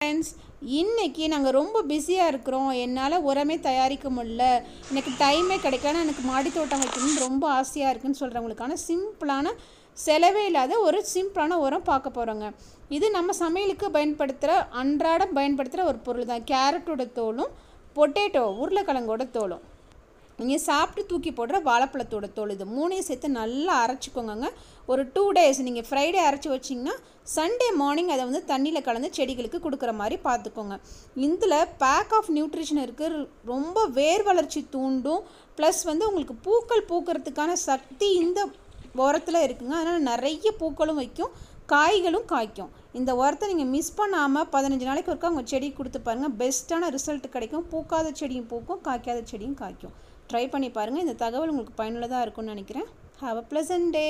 friends இன்றைக்கி நாங்கள் ரொம்ப பிஸியாக இருக்கிறோம் என்னால் உரமே தயாரிக்க முடில எனக்கு டைமே கிடைக்கல எனக்கு மாடி தோட்டம் வைக்கணும்னு ரொம்ப ஆசையாக இருக்குதுன்னு சொல்கிறவங்களுக்கான சிம்பிளான செலவே இல்லாத ஒரு சிம்பிளான உரம் பார்க்க போகிறோங்க இது நம்ம சமையலுக்கு பயன்படுத்துகிற அன்றாடம் பயன்படுத்துகிற ஒரு பொருள் தான் கேரட்டோட தோலும் பொட்டேட்டோ உருளைக்கிழங்கோட தோலும் நீங்கள் சாப்பிட்டு தூக்கி போடுற வாழைப்பழத்தோட தோல் இது மூணையும் சேர்த்து நல்லா அரைச்சிக்கோங்க ஒரு டூ டேஸ் நீங்கள் ஃப்ரைடே அரைச்சி வச்சிங்கன்னா சண்டே மார்னிங் அதை வந்து தண்ணியில் கலந்து செடிகளுக்கு கொடுக்குற மாதிரி பார்த்துக்கோங்க இதில் பேக் ஆஃப் நியூட்ரிஷன் இருக்குது ரொம்ப வேர் வளர்ச்சி தூண்டும் ப்ளஸ் வந்து உங்களுக்கு பூக்கள் பூக்கிறதுக்கான சக்தி இந்த ஓரத்தில் இருக்குங்க அதனால் நிறைய பூக்களும் வைக்கும் காய்களும் காய்க்கும் இந்த உரத்தை நீங்கள் மிஸ் பண்ணாமல் பதினஞ்சு நாளைக்கு ஒருக்கா உங்கள் செடி கொடுத்து பாருங்கள் பெஸ்ட்டான ரிசல்ட் கிடைக்கும் பூக்காத செடியும் பூக்கும் காய்க்காத செடியும் காய்க்கும் ட்ரை பண்ணி பாருங்கள் இந்த தகவல் உங்களுக்கு பயனுள்ளதாக இருக்கும்னு நினைக்கிறேன் ஹாவ் அ ப்ளசன்ட் டே